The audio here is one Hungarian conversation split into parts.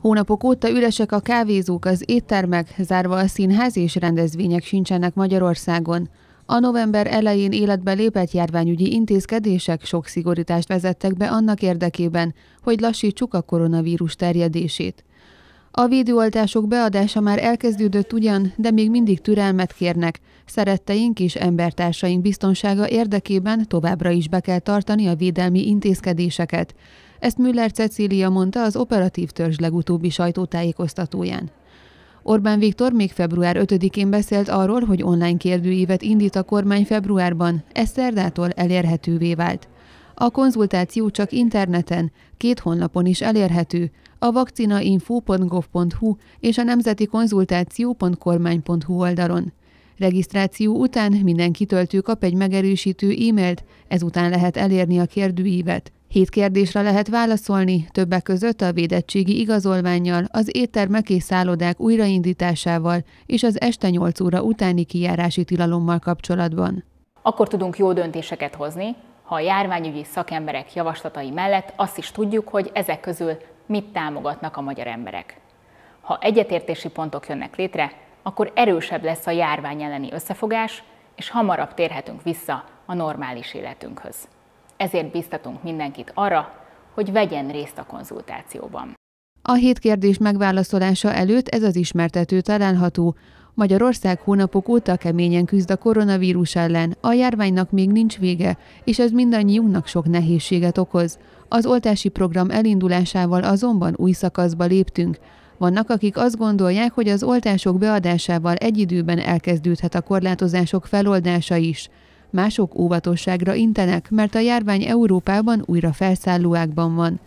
Hónapok óta üresek a kávézók, az éttermek, zárva a színház és rendezvények sincsenek Magyarországon. A november elején életbe lépett járványügyi intézkedések sok szigorítást vezettek be annak érdekében, hogy lassítsuk a koronavírus terjedését. A védőoltások beadása már elkezdődött ugyan, de még mindig türelmet kérnek. Szeretteink és embertársaink biztonsága érdekében továbbra is be kell tartani a védelmi intézkedéseket. Ezt Müller Cecília mondta az operatív törzs legutóbbi sajtótájékoztatóján. Orbán Viktor még február 5-én beszélt arról, hogy online kérdőívet indít a kormány februárban, ez szerdától elérhetővé vált. A konzultáció csak interneten, két honlapon is elérhető, a vakcinainfo.gov.hu és a nemzeti konzultáció.kormány.hu oldalon. Regisztráció után minden kitöltő kap egy megerősítő e-mailt, ezután lehet elérni a kérdőívet. Hét kérdésre lehet válaszolni, többek között a védettségi igazolványjal, az éttermek és szállodák újraindításával és az este 8 óra utáni kijárási tilalommal kapcsolatban. Akkor tudunk jó döntéseket hozni, ha a járványügyi szakemberek javaslatai mellett azt is tudjuk, hogy ezek közül mit támogatnak a magyar emberek. Ha egyetértési pontok jönnek létre, akkor erősebb lesz a járvány elleni összefogás, és hamarabb térhetünk vissza a normális életünkhöz ezért biztatunk mindenkit arra, hogy vegyen részt a konzultációban. A hét kérdés megválaszolása előtt ez az ismertető található. Magyarország hónapok óta keményen küzd a koronavírus ellen, a járványnak még nincs vége, és ez mindannyiunknak sok nehézséget okoz. Az oltási program elindulásával azonban új szakaszba léptünk. Vannak, akik azt gondolják, hogy az oltások beadásával egy időben elkezdődhet a korlátozások feloldása is. Mások óvatosságra intenek, mert a járvány Európában újra felszállóákban van.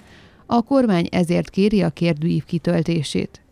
A kormány ezért kéri a kérdőív kitöltését.